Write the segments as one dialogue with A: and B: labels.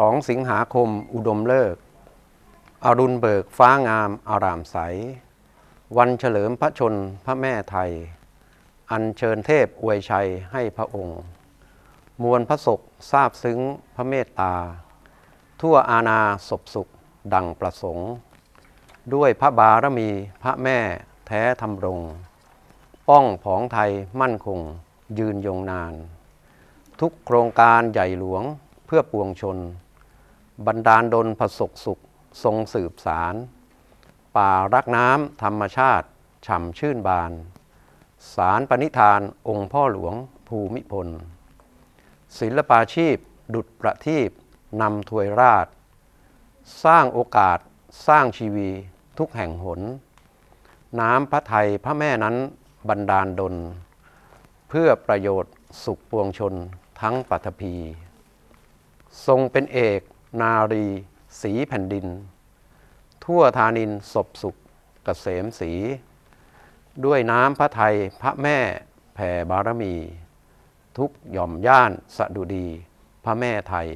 A: 12สิงหาคมอุดมเลิกอรุณเบิกฟ้างามอารามใส วันเฉลิมพระชนพระแม่ไทย อันเชิญเทพอวยชัยให้พระองค์ มวลพระศกทราบซึ้งพระเมตตา ทั่วอาณาศพสุขดังประสงค์ ด้วยพระบารมีพระแม่แท้ธรรมรง ป้องผองไทยมั่นคง ยืนยงนาน ทุกโครงการใหญ่หลวงเพื่อปวงชน บรรดาลดลผสกสุขทรงสืบสาร ป่ารักน้ำธรรมชาติฉ่ำชื่นบาน สารปณิธานองค์พ่อหลวงภูมิพลศิลปาชีพ ดุดประทีปนำถวยราช สร้างโอกาสสร้างชีวี ทุกแห่งหน น้ำพระไทยพระแม่นั้นบรรดาลดลเพื่อประโยชน์สุขปวงชนทั้งปัทภีทรงเป็นเอก นารี สีแผ่นดิน ทั่วธานินศพสุขกเกษมสี ด้วยน้ำพระไทยพระแม่ แผ่บารมี ทุกหย่อมย่านสะดุดี พระแม่ไทย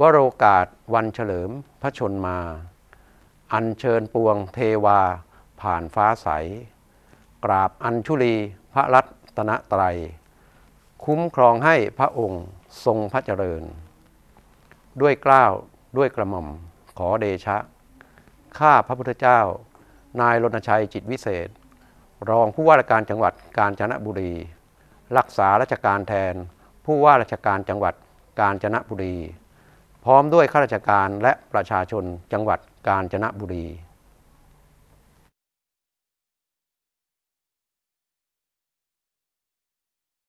A: วโรกาส วันเฉลิมพระชนมา อัญเชิญปวงเทวา ผ่านฟ้าใสกราบอัญชุลีพระรัตนตรัย คุ้มครองให้พระองค์ทรงพระเจริญ ด้วยกล้าวด้วยกระหม่อมขอเดชะข้าพระพุทธเจ้า นายรณชัยจิตวิเศษ รองผู้ว่าราชการจังหวัดกาญจนบุรีรักษาราชการแทนผู้ว่าราชการจังหวัดกาญจนบุรีพร้อมด้วยข้าราชการและประชาชนจังหวัดกาญจนบุรี